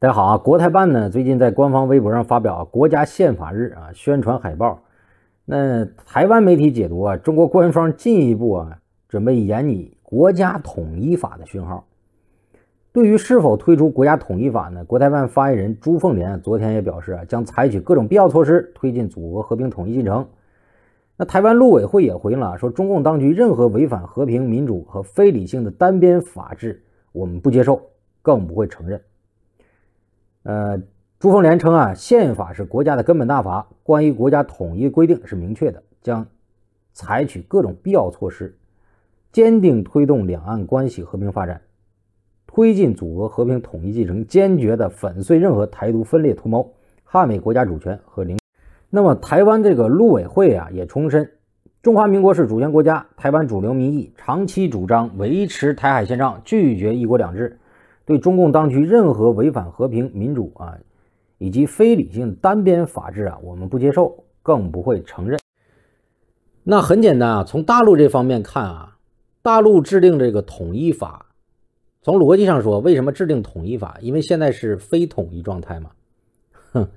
大家好啊！国台办呢最近在官方微博上发表国家宪法日啊宣传海报。那台湾媒体解读啊，中国官方进一步啊准备严拟国家统一法的讯号。对于是否推出国家统一法呢？国台办发言人朱凤莲昨天也表示啊，将采取各种必要措施推进祖国和平统一进程。那台湾陆委会也回应了，说中共当局任何违反和平民主和非理性的单边法治，我们不接受，更不会承认。呃，朱凤莲称啊，宪法是国家的根本大法，关于国家统一规定是明确的，将采取各种必要措施，坚定推动两岸关系和平发展，推进祖国和平统一进程，坚决的粉碎任何台独分裂图谋，捍卫国家主权和领。那么，台湾这个陆委会啊，也重申，中华民国是主权国家，台湾主流民意长期主张维持台海现状，拒绝一国两制。对中共当局任何违反和平民主啊，以及非理性单边法治啊，我们不接受，更不会承认。那很简单啊，从大陆这方面看啊，大陆制定这个统一法，从逻辑上说，为什么制定统一法？因为现在是非统一状态嘛，哼，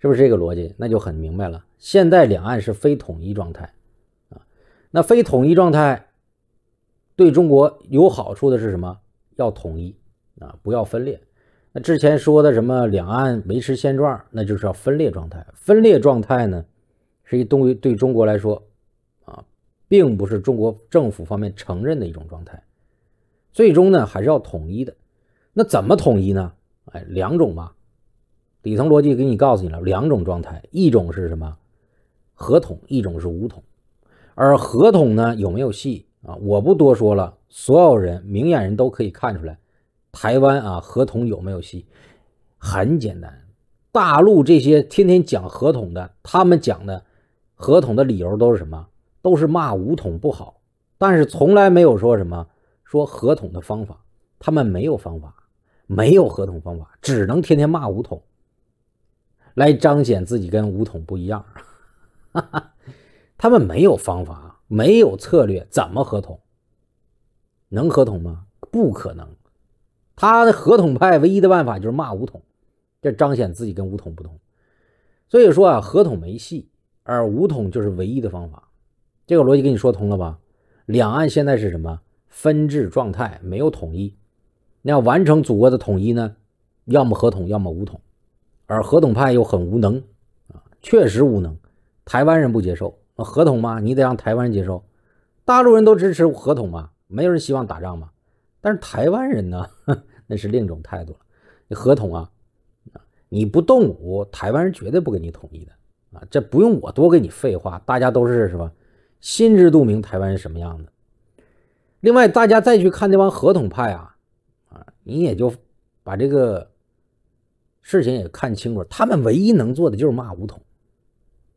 是不是这个逻辑？那就很明白了，现在两岸是非统一状态啊，那非统一状态对中国有好处的是什么？要统一。啊，不要分裂。那之前说的什么两岸维持现状，那就是要分裂状态。分裂状态呢，是一东于对中国来说，啊，并不是中国政府方面承认的一种状态。最终呢，还是要统一的。那怎么统一呢？哎，两种嘛。底层逻辑给你告诉你了，两种状态，一种是什么？合同，一种是武统。而合同呢，有没有戏啊？我不多说了，所有人明眼人都可以看出来。台湾啊，合同有没有戏？很简单，大陆这些天天讲合同的，他们讲的合同的理由都是什么？都是骂武统不好，但是从来没有说什么说合同的方法。他们没有方法，没有合同方法，只能天天骂武统，来彰显自己跟武统不一样。哈哈，他们没有方法，没有策略，怎么合同？能合同吗？不可能。他的合同派唯一的办法就是骂武统，这彰显自己跟武统不同。所以说啊，合同没戏，而武统就是唯一的方法。这个逻辑跟你说通了吧？两岸现在是什么分治状态，没有统一。那要完成祖国的统一呢，要么合同，要么武统。而合同派又很无能啊，确实无能。台湾人不接受合同嘛，你得让台湾人接受。大陆人都支持合同嘛，没有人希望打仗嘛。但是台湾人呢，那是另一种态度。你合统啊你不动武，台湾人绝对不给你统一的啊！这不用我多跟你废话，大家都是什么心知肚明台湾是什么样的。另外，大家再去看那帮合同派啊啊，你也就把这个事情也看清楚。他们唯一能做的就是骂武统。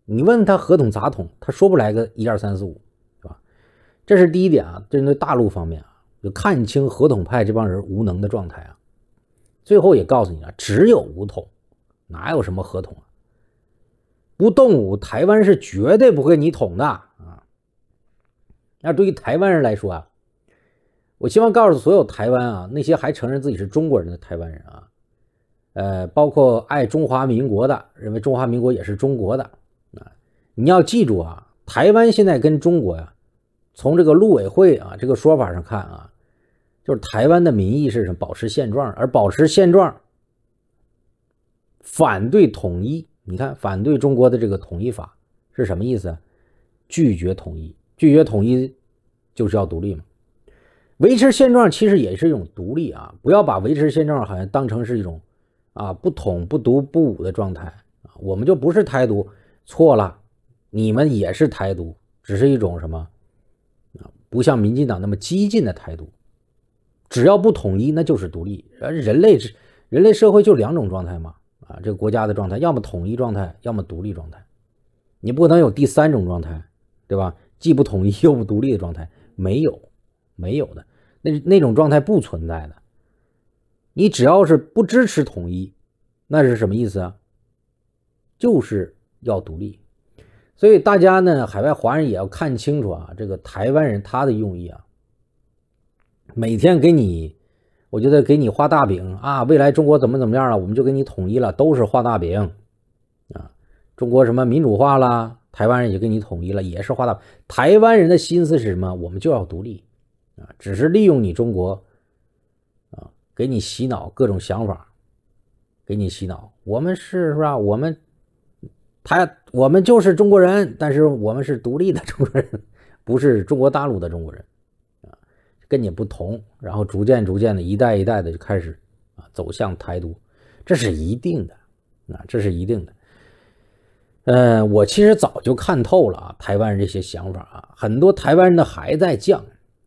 你问他合同咋统，他说不来个一二三四五，是吧？这是第一点啊，针对大陆方面。就看清合统派这帮人无能的状态啊，最后也告诉你了，只有武统，哪有什么合统啊？不动武，台湾是绝对不会你统的啊。那对于台湾人来说啊，我希望告诉所有台湾啊，那些还承认自己是中国人的台湾人啊，呃，包括爱中华民国的，认为中华民国也是中国的啊，你要记住啊，台湾现在跟中国呀，从这个陆委会啊这个说法上看啊。就是台湾的民意是什么？保持现状，而保持现状，反对统一。你看，反对中国的这个统一法是什么意思？拒绝统一，拒绝统一就是要独立嘛？维持现状其实也是一种独立啊！不要把维持现状好像当成是一种啊不统不独不武的状态啊！我们就不是台独错了，你们也是台独，只是一种什么啊？不像民进党那么激进的台独。只要不统一，那就是独立。呃，人类是人类社会就两种状态嘛，啊，这个国家的状态，要么统一状态，要么独立状态。你不能有第三种状态，对吧？既不统一 又不独立的状态没有，没有的，那那种状态不存在的。你只要是不支持统一，那是什么意思啊？就是要独立。所以大家呢，海外华人也要看清楚啊，这个台湾人他的用意啊。每天给你，我觉得给你画大饼啊！未来中国怎么怎么样了？我们就给你统一了，都是画大饼啊！中国什么民主化了？台湾人也给你统一了，也是画大。台湾人的心思是什么？我们就要独立啊！只是利用你中国啊，给你洗脑各种想法，给你洗脑。我们是是吧？我们他我们就是中国人，但是我们是独立的中国人，不是中国大陆的中国人。跟你不同，然后逐渐、逐渐的一代一代的就开始啊走向台独，这是一定的啊，这是一定的。嗯，我其实早就看透了啊，台湾人这些想法啊，很多台湾人的还在犟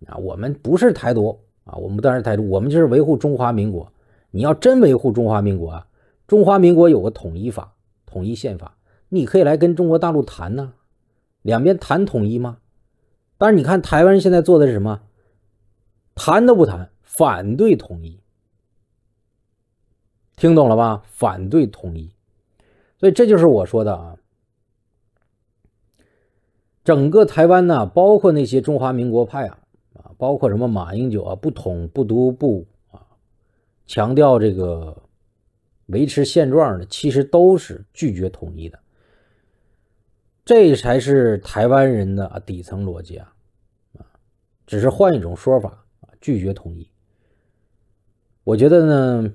啊。我们不是台独啊，我们当是台独，我们就是维护中华民国。你要真维护中华民国啊，中华民国有个统一法、统一宪法，你可以来跟中国大陆谈呢，两边谈统一吗？但是你看台湾人现在做的是什么？谈都不谈，反对统一，听懂了吧？反对统一，所以这就是我说的啊。整个台湾呢，包括那些中华民国派啊，啊，包括什么马英九啊，不统不独不啊，强调这个维持现状的，其实都是拒绝统一的。这才是台湾人的底层逻辑啊，啊，只是换一种说法。拒绝统一，我觉得呢，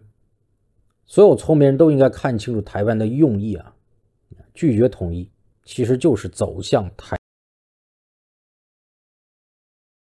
所有聪明人都应该看清楚台湾的用意啊！拒绝统一，其实就是走向台。